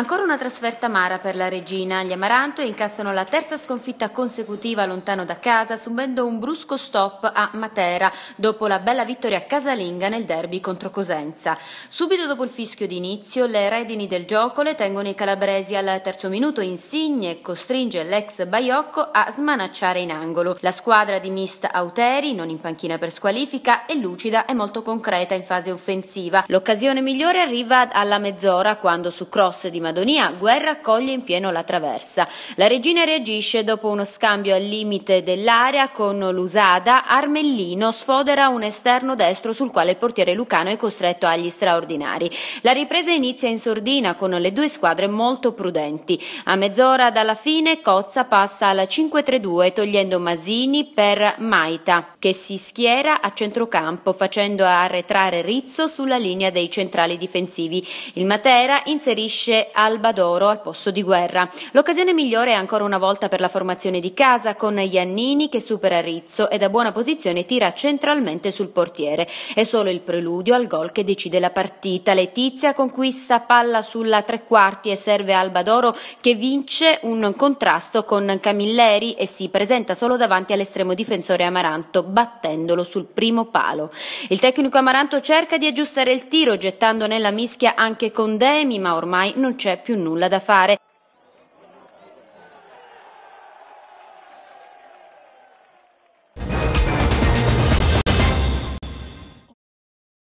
Ancora una trasferta amara per la regina. Gli Amaranto incassano la terza sconfitta consecutiva lontano da casa, subendo un brusco stop a Matera dopo la bella vittoria casalinga nel derby contro Cosenza. Subito dopo il fischio d'inizio, le redini del gioco le tengono i calabresi al terzo minuto. Insigne costringe l'ex Baiocco a smanacciare in angolo. La squadra di Mist Auteri, non in panchina per squalifica, è lucida e molto concreta in fase offensiva. L'occasione migliore arriva alla mezz'ora quando su cross di Matera Madonia, Guerra accoglie in pieno la traversa. La regina reagisce dopo uno scambio al limite dell'area con l'Usada, Armellino sfodera un esterno destro sul quale il portiere lucano è costretto agli straordinari. La ripresa inizia in sordina con le due squadre molto prudenti. A mezz'ora dalla fine Cozza passa alla 5-3-2 togliendo Masini per Maita che si schiera a centrocampo facendo arretrare Rizzo sulla linea dei centrali difensivi. Il Matera inserisce Alba d'Oro al posto di guerra. L'occasione migliore è ancora una volta per la formazione di casa con Iannini che supera Rizzo e da buona posizione tira centralmente sul portiere. È solo il preludio al gol che decide la partita. Letizia conquista palla sulla tre quarti e serve Alba d'Oro che vince un contrasto con Camilleri e si presenta solo davanti all'estremo difensore Amaranto battendolo sul primo palo. Il tecnico Amaranto cerca di aggiustare il tiro gettando nella mischia anche con Demi ma ormai non c'è più nulla da fare